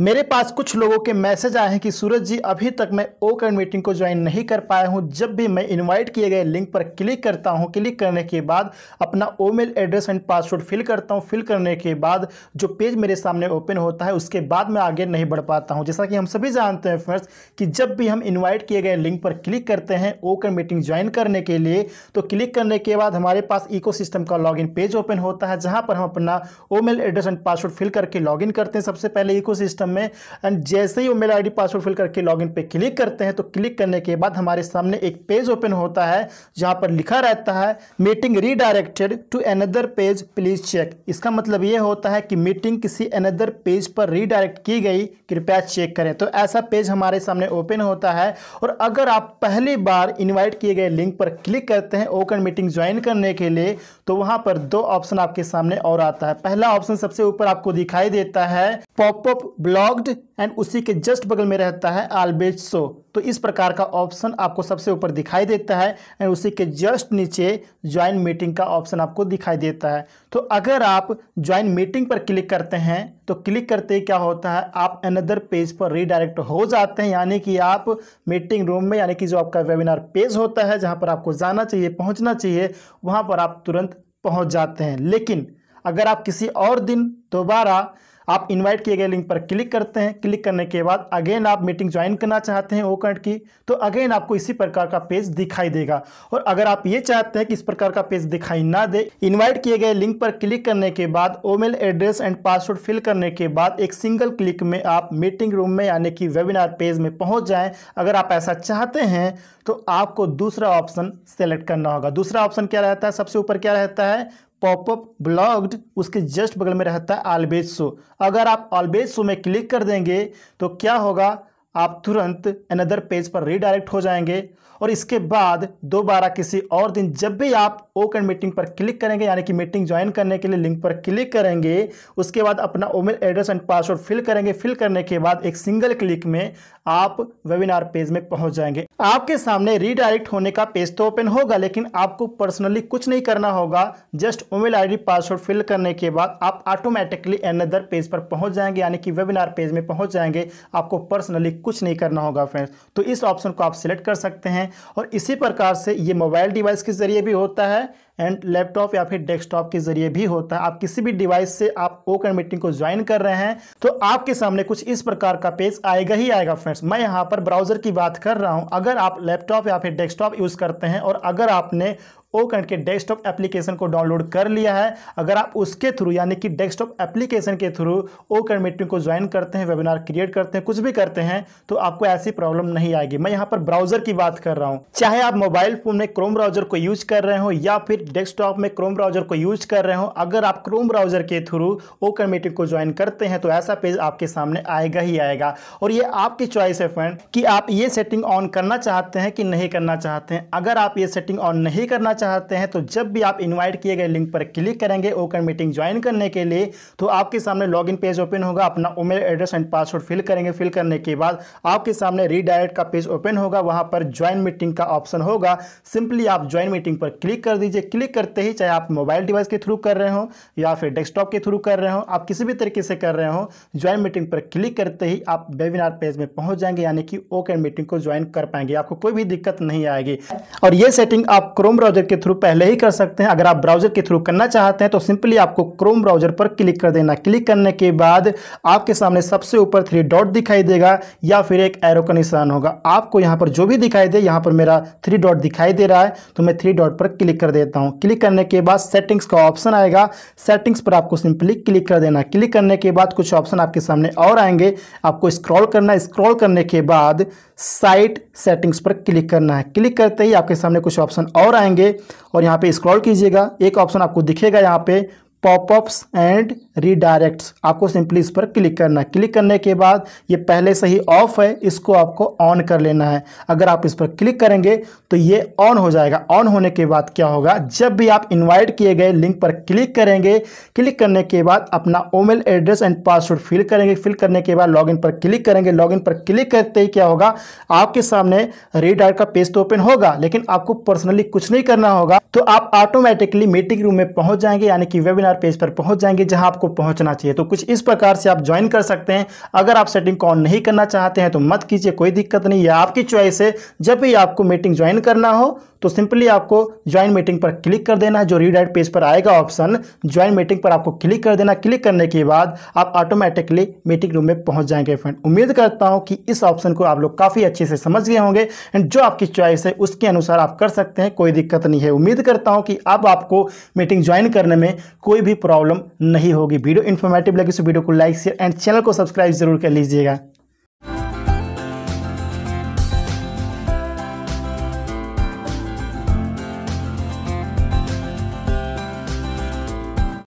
मेरे पास कुछ लोगों के मैसेज आए हैं कि सूरज जी अभी तक मैं ओ कैंड मीटिंग को ज्वाइन नहीं कर पाया हूं जब भी मैं इनवाइट किए गए लिंक पर क्लिक करता हूं क्लिक करने के बाद अपना ओ mail address and password fill करता हूं फिल करने के बाद जो पेज मेरे सामने ओपन होता है उसके बाद मैं आगे नहीं बढ़ पाता हूँ जैसा कि हम सभी जानते हैं फ्रेंड्स कि जब भी हम इन्वाइट किए गए लिंक पर क्लिक करते हैं ओ कैंड मीटिंग ज्वाइन करने के लिए तो क्लिक करने के बाद हमारे पास इको का लॉगिन पेज ओपन होता है जहाँ पर हम अपना ओ mail address and password fill करके लॉग करते हैं सबसे पहले इको सिस्टम सिस्टम में एंड जैसे ही वो मेल आई पासवर्ड फिल करके लॉगिन पे क्लिक करते हैं तो क्लिक करने के बाद हमारे सामने एक पेज ओपन होता है जहाँ पर लिखा रहता है meeting redirected to another page please check इसका मतलब ये होता है कि मीटिंग किसी अनदर पेज पर रीडायरेक्ट की गई कृपया चेक करें तो ऐसा पेज हमारे सामने ओपन होता है और अगर आप पहली बार इनवाइट किए गए लिंक पर क्लिक करते हैं ओकन मीटिंग ज्वाइन करने के लिए तो वहां पर दो ऑप्शन आपके सामने और आता है पहला ऑप्शन सबसे ऊपर आपको दिखाई देता है पॉपअप ब्लॉक लॉग्ड एंड उसी के जस्ट बगल में रहता है आलबेज सो तो इस प्रकार का ऑप्शन आपको सबसे ऊपर दिखाई देता है एंड उसी के जस्ट नीचे ज्वाइन मीटिंग का ऑप्शन आपको दिखाई देता है तो अगर आप ज्वाइन मीटिंग पर क्लिक करते हैं तो क्लिक करते ही क्या होता है आप अनदर पेज पर रीडायरेक्ट हो जाते हैं यानी कि आप मीटिंग रूम में यानी कि जो आपका वेबिनार पेज होता है जहाँ पर आपको जाना चाहिए पहुँचना चाहिए वहाँ पर आप तुरंत पहुँच जाते हैं लेकिन अगर आप किसी और दिन दोबारा आप इनवाइट किए गए लिंक पर क्लिक करते हैं क्लिक करने के बाद अगेन आप मीटिंग ज्वाइन करना चाहते हैं ओ की तो अगेन आपको इसी प्रकार का पेज दिखाई देगा और अगर आप ये चाहते हैं कि इस प्रकार का पेज दिखाई ना दे इन्वाइट किए गए लिंक पर क्लिक करने के बाद ओमेल एड्रेस एंड पासवर्ड फिल करने के बाद एक सिंगल क्लिक में आप मीटिंग रूम में यानी कि वेबिनार पेज में पहुँच जाएँ अगर आप ऐसा चाहते हैं तो आपको दूसरा ऑप्शन सेलेक्ट करना होगा दूसरा ऑप्शन क्या रहता है सबसे ऊपर क्या रहता है पॉपअप ब्लॉग्ड उसके जस्ट बगल में रहता है ऑलवेज शो अगर आप ऑलवेज शो में क्लिक कर देंगे तो क्या होगा आप तुरंत अनदर पेज पर रीडायरेक्ट हो जाएंगे और इसके बाद दोबारा किसी और दिन जब भी आप ओकन मीटिंग पर क्लिक करेंगे यानी कि मीटिंग ज्वाइन करने के लिए लिंक पर क्लिक करेंगे उसके बाद अपना ओमेल एड्रेस एंड पासवर्ड फिल करेंगे फिल करने के बाद एक सिंगल क्लिक में आप वेबिनार पेज में पहुंच जाएंगे आपके सामने रीडायरेक्ट होने का पेज तो ओपन होगा लेकिन आपको पर्सनली कुछ नहीं करना होगा जस्ट ओमेल आई पासवर्ड फिल करने के बाद आप ऑटोमेटिकली अनदर पेज पर पहुँच जाएंगे यानी कि वेबिनार पेज में पहुँच जाएंगे आपको पर्सनली कुछ नहीं करना होगा फ्रेंड्स तो इस ऑप्शन को आप सिलेक्ट कर सकते हैं और इसी प्रकार से ये मोबाइल डिवाइस के ज़रिए भी होता है एंड लैपटॉप या फिर डेस्कटॉप के जरिए भी होता है आप किसी भी डिवाइस से आप ओकन मीटिंग को ज्वाइन कर रहे हैं तो आपके सामने कुछ इस प्रकार का पेज आएगा ही आएगा फ्रेंड्स मैं यहाँ पर ब्राउजर की बात कर रहा हूँ अगर आप लैपटॉप या फिर डेस्कटॉप यूज़ करते हैं और अगर आपने ओकन के डेस्कटॉप एप्लीकेशन को डाउनलोड कर लिया है अगर आप उसके थ्रू यानी कि डेस्कटॉप एप्लीकेशन के थ्रू ओकन मीटिंग को ज्वाइन करते हैं वेबिनार क्रिएट करते हैं कुछ भी करते हैं तो आपको ऐसी प्रॉब्लम नहीं आएगी मैं यहाँ पर ब्राउजर की बात कर रहा हूँ चाहे आप मोबाइल फोन में क्रोम ब्राउजर को यूज कर रहे हो या फिर डेस्कटॉप में क्रोम ब्राउज़र को यूज कर रहे हो अगर आप क्रोम ब्राउज़र के थ्रू ओकर मीटिंग को ज्वाइन करते हैं तो ऐसा पेज आपके सामने आएगा ही आएगा और ये आपकी चॉइस है फ्रेंड कि आप ये सेटिंग ऑन करना चाहते हैं कि नहीं करना चाहते हैं अगर आप ये सेटिंग ऑन नहीं करना चाहते हैं तो जब भी आप इन्वाइट किए गए लिंक पर क्लिक करेंगे ओकर मीटिंग ज्वाइन करने के लिए तो आपके सामने इन पेज ओपन होगा अपना email address and password fill करेंगे फिल करने के बाद आपके सामने रीडायरेक्ट का पेज ओपन होगा वहां पर ज्वाइन मीटिंग का ऑप्शन होगा सिंपली आप ज्वाइन मीटिंग पर क्लिक कर दीजिए क्लिक करते ही चाहे आप मोबाइल डिवाइस के थ्रू कर रहे हो या फिर डेस्कटॉप के थ्रू कर रहे हो आप किसी भी तरीके से कर रहे हो ज्वाइन मीटिंग पर क्लिक करते ही आप वेबिनार पेज में पहुंच जाएंगे यानी कि ओके मीटिंग को ज्वाइन कर पाएंगे आपको कोई भी दिक्कत नहीं आएगी और ये सेटिंग आप क्रोम ब्राउजर के थ्रू पहले ही कर सकते हैं अगर आप ब्राउजर के थ्रू करना चाहते हैं तो सिंपली आपको क्रोम ब्राउजर पर क्लिक कर देना क्लिक करने के बाद आपके सामने सबसे ऊपर थ्री डॉट दिखाई देगा या फिर एक एरो का निशान होगा आपको यहाँ पर जो भी दिखाई दे यहाँ पर मेरा थ्री डॉट दिखाई दे रहा है तो मैं थ्री डॉट पर क्लिक कर देता हूँ हूँ क्लिक करने के बाद सेटिंग्स का ऑप्शन आएगा सेटिंग्स पर आपको सिंपली क्लिक कर देना क्लिक करने के बाद कुछ ऑप्शन आपके सामने और आएंगे आपको स्क्रॉल करना है स्क्रॉल करने के बाद साइट सेटिंग्स पर क्लिक करना है क्लिक करते ही आपके सामने कुछ ऑप्शन और आएंगे और यहाँ पर स्क्रॉल कीजिएगा एक ऑप्शन आपको दिखेगा यहाँ पर पॉपअप्स एंड रीडायरेक्ट्स आपको सिंपली इस पर क्लिक करना है क्लिक करने के बाद ये पहले से ही ऑफ है इसको आपको ऑन कर लेना है अगर आप इस पर क्लिक करेंगे तो ये ऑन हो जाएगा ऑन होने के बाद क्या होगा जब भी आप इनवाइट किए गए लिंक पर क्लिक करेंगे क्लिक करने के बाद अपना ओमेल एड्रेस एंड पासवर्ड फिल करेंगे फिल करने के बाद लॉग पर क्लिक करेंगे लॉग पर क्लिक करते ही क्या होगा आपके सामने रीडायरेक्ट का पेज तो ओपन होगा लेकिन आपको पर्सनली कुछ नहीं करना होगा तो आप ऑटोमेटिकली मीटिंग रूम में पहुंच जाएंगे यानी कि वेबिनार पेज पर पहुंच जाएंगे जहां आपको पहुंचना चाहिए तो कुछ इस प्रकार से आप ज्वाइन कर सकते हैं अगर आप सेटिंग को ऑन नहीं करना चाहते हैं तो मत कीजिए कोई दिक्कत नहीं है आपकी चॉइस है जब भी आपको मीटिंग ज्वाइन करना हो तो सिंपली आपको ज्वाइन मीटिंग पर क्लिक कर देना है जो रीडाइट पेज पर आएगा ऑप्शन ज्वाइन मीटिंग पर आपको क्लिक कर देना क्लिक करने के बाद आप ऑटोमेटिकली मीटिंग रूम में पहुंच जाएंगे फ्रेंड उम्मीद करता हूं कि इस ऑप्शन को आप लोग काफ़ी अच्छे से समझ गए होंगे एंड जो आपकी चॉइस है उसके अनुसार आप कर सकते हैं कोई दिक्कत नहीं है उम्मीद करता हूँ कि अब आपको मीटिंग ज्वाइन करने में कोई भी प्रॉब्लम नहीं होगी वीडियो इन्फॉर्मेटिव लगी तो वीडियो को लाइक शेयर एंड चैनल को सब्सक्राइब जरूर कर लीजिएगा